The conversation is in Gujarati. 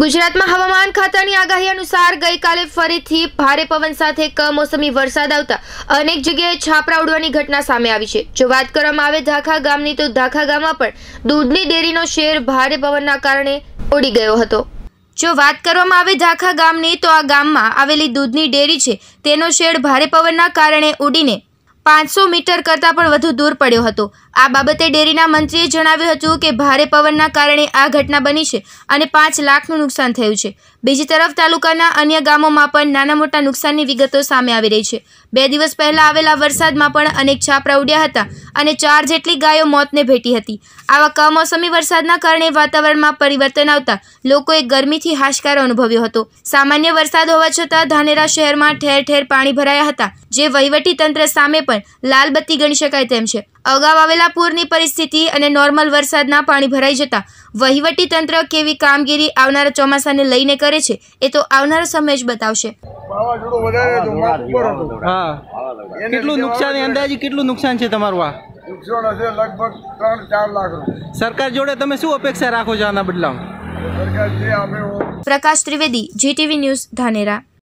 ગુજરાતમાં હવામાન ખાતાની આગાહી અનુસાર ગઈકાલે ફરીથી ભારે પવન સાથે કમોસમી વરસાદ આવતા અનેક જગ્યાએ છાપરા ઉડવાની ઘટના સામે આવી છે જો વાત કરવામાં આવે ધાખા ગામની તો ધાખા ગામમાં પણ દૂધની ડેરીનો શેર ભારે પવનના કારણે ઉડી ગયો હતો જો વાત કરવામાં આવે ધાખા ગામની તો આ ગામમાં આવેલી દૂધની ડેરી છે તેનો શેડ ભારે પવનના કારણે ઉડીને પાંચસો મીટર કરતાં પણ વધુ દૂર પડ્યો હતો આ બાબતે ડેરીના મંત્રીએ જણાવ્યું હતું કે ભારે પવનના કારણે આ ઘટના બની છે અને પાંચ લાખનું નુકસાન થયું છે બીજી તરફ તાલુકાના અન્ય ગામોમાં પણ નાના મોટા નુકસાનની વિગતો સામે આવી રહી છે બે દિવસ પહેલાં આવેલા વરસાદમાં પણ અનેક છાપરા ઉડ્યા હતા અને ચાર જેટલી ગાયો મોતને ભેટી હતી આવા કમોસમી વરસાદના કારણે વાતાવરણમાં પરિવર્તન આવતા લોકોએ ગરમીથી હાશકારો અનુભવ્યો હતો સામાન્ય વરસાદ હોવા છતાં ધાનેરા શહેરમાં ઠેર ઠેર પાણી ભરાયા હતા જે વહીવટી તંત્ર સામે પણ પણ લાલબત્તી ગણી શકાય તેમ છે અગાઉ આવેલા પૂરની પરિસ્થિતિ અને નોર્મલ વરસાદના પાણી ભરાઈ જતા વહીવટી તંત્ર કેવી કામગીરી આવનારા ચોમાસાને લઈને કરે છે એ તો આવનારો સમય જ બતાવશે કેટલું નુકસાન છે સરકાર જોડે તમે શું અપેક્ષા રાખો છો આના બદલામાં પ્રકાશ ત્રિવેદી જીટીવી ન્યૂઝ ધાનેરા